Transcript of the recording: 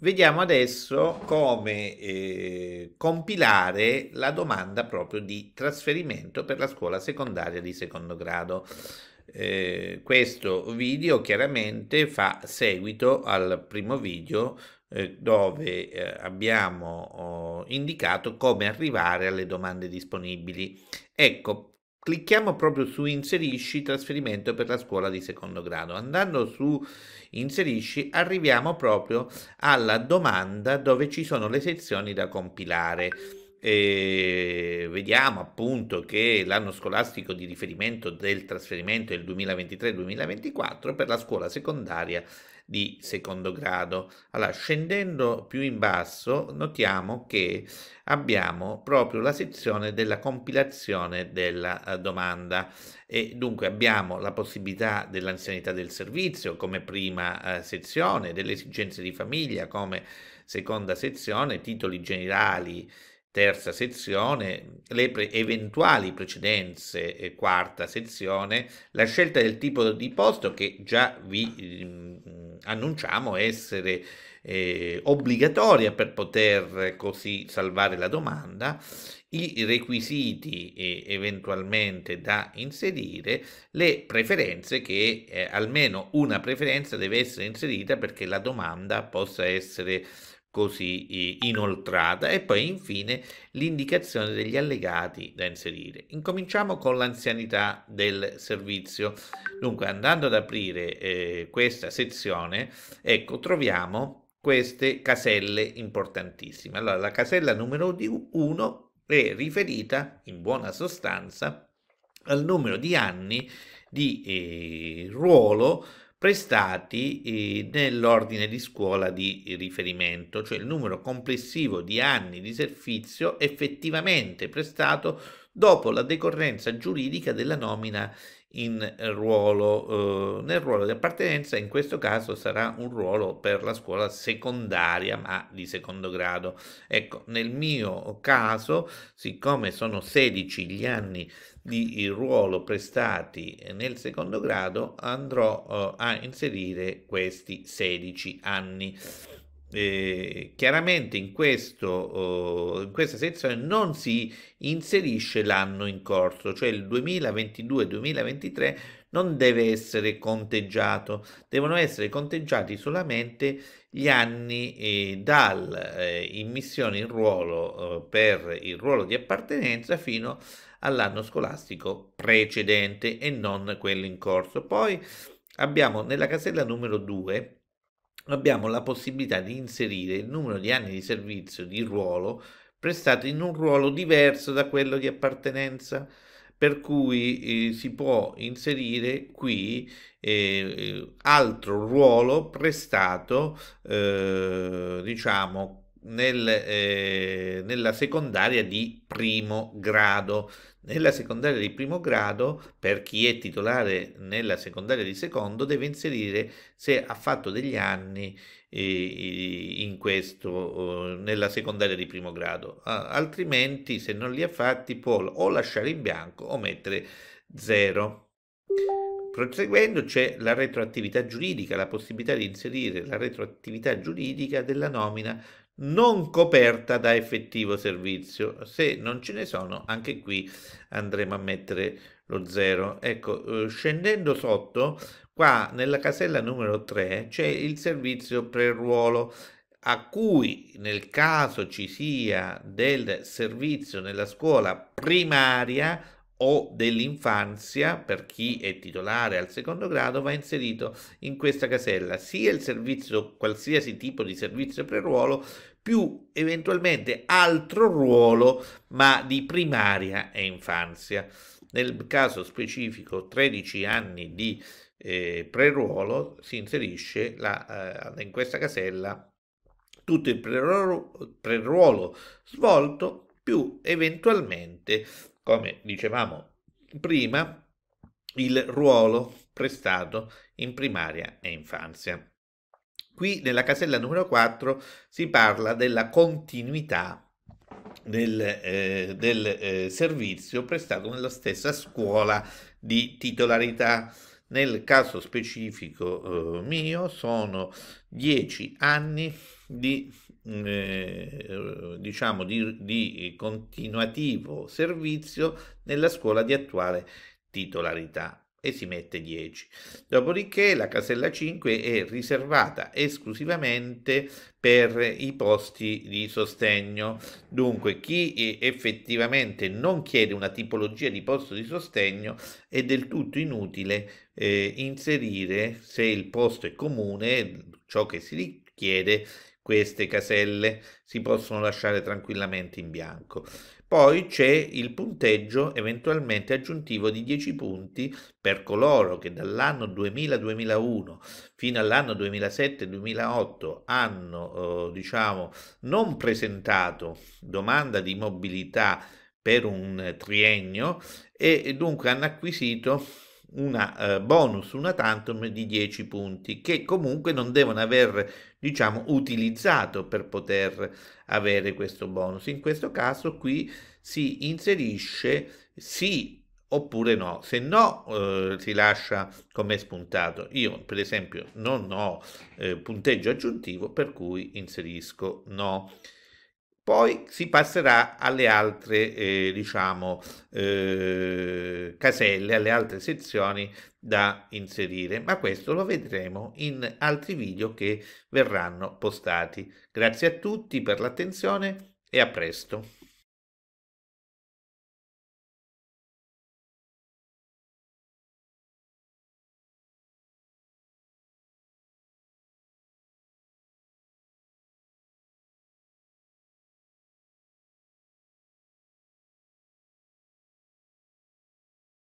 Vediamo adesso come eh, compilare la domanda proprio di trasferimento per la scuola secondaria di secondo grado. Eh, questo video chiaramente fa seguito al primo video eh, dove eh, abbiamo oh, indicato come arrivare alle domande disponibili. Ecco, Clicchiamo proprio su inserisci trasferimento per la scuola di secondo grado. Andando su inserisci arriviamo proprio alla domanda dove ci sono le sezioni da compilare. E vediamo appunto che l'anno scolastico di riferimento del trasferimento è il 2023-2024 per la scuola secondaria di secondo grado. Allora, scendendo più in basso, notiamo che abbiamo proprio la sezione della compilazione della eh, domanda e dunque abbiamo la possibilità dell'anzianità del servizio come prima eh, sezione, delle esigenze di famiglia come seconda sezione, titoli generali terza sezione, le pre- eventuali precedenze, eh, quarta sezione, la scelta del tipo di posto che già vi mh, mm, annunciamo essere eh, obbligatoria per poter eh, così salvare la domanda, i requisiti eh, eventualmente da inserire, le preferenze che eh, almeno una preferenza deve essere inserita perché la domanda possa essere così inoltrata e poi infine l'indicazione degli allegati da inserire. Incominciamo con l'anzianità del servizio. Dunque andando ad aprire eh, questa sezione, ecco troviamo queste caselle importantissime. Allora la casella numero 1 è riferita in buona sostanza al numero di anni di eh, ruolo prestati eh, nell'ordine di scuola di riferimento, cioè il numero complessivo di anni di servizio effettivamente prestato dopo la decorrenza giuridica della nomina in ruolo, eh, nel ruolo di appartenenza, in questo caso sarà un ruolo per la scuola secondaria, ma di secondo grado. Ecco, nel mio caso, siccome sono 16 gli anni di ruolo prestati nel secondo grado, andrò eh, a inserire questi 16 anni. Eh, chiaramente in, questo, oh, in questa sezione non si inserisce l'anno in corso, cioè il 2022-2023 non deve essere conteggiato, devono essere conteggiati solamente gli anni eh, dall'immissione eh, in, in ruolo eh, per il ruolo di appartenenza fino all'anno scolastico precedente e non quello in corso. Poi abbiamo nella casella numero 2 abbiamo la possibilità di inserire il numero di anni di servizio di ruolo prestato in un ruolo diverso da quello di appartenenza per cui eh, si può inserire qui eh, eh altro ruolo prestato eh, diciamo nel, eh, nella secondaria di primo grado. Nella secondaria di primo grado, per chi è titolare nella secondaria di secondo, deve inserire se ha fatto degli anni eh, in questo, eh, nella secondaria di primo grado. Ah, altrimenti, se non li ha fatti, può o lasciare in bianco o mettere 0. Proseguendo c'è la retroattività giuridica, la possibilità di inserire la retroattività giuridica della nomina non coperta da effettivo servizio. Se non ce ne sono, anche qui andremo a mettere lo zero. Ecco, eh, scendendo sotto, qua nella casella numero 3 c'è il servizio pre-ruolo a cui nel caso ci sia del servizio nella scuola primaria o dell'infanzia per chi è titolare al secondo grado va inserito in questa casella sia il servizio qualsiasi tipo di servizio pre ruolo più eventualmente altro ruolo ma di primaria e infanzia nel caso specifico 13 anni di eh, pre-ruolo si inserisce la, eh, in questa casella tutto il pre-ruolo, pre-ruolo svolto più eventualmente come dicevamo prima, il ruolo prestato in primaria e infanzia. Qui nella casella numero 4 si parla della continuità del, eh, del eh, servizio prestato nella stessa scuola di titolarità nel caso specifico eh, mio sono 10 anni di, eh, diciamo di, di continuativo servizio nella scuola di attuale titolarità e si mette 10. Dopodiché la casella 5 è riservata esclusivamente per i posti di sostegno. Dunque chi eh, effettivamente non chiede una tipologia di posto di sostegno è del tutto inutile eh, inserire se il posto è comune ciò che si richiede queste caselle si possono lasciare tranquillamente in bianco. Poi c'è il punteggio eventualmente aggiuntivo di 10 punti per coloro che dall'anno 2000-2001 fino all'anno 2007-2008 hanno eh, diciamo, non presentato domanda di mobilità per un triennio e dunque hanno acquisito una eh, bonus, una tantum di 10 punti che comunque non devono aver diciamo utilizzato per poter avere questo bonus. In questo caso qui si inserisce sì oppure no, se no eh, si lascia come spuntato. Io per esempio non ho eh, punteggio aggiuntivo per cui inserisco no. Poi si passerà alle altre, eh, diciamo, eh, caselle, alle altre sezioni da inserire, ma questo lo vedremo in altri video che verranno postati. Grazie a tutti per l'attenzione e a presto.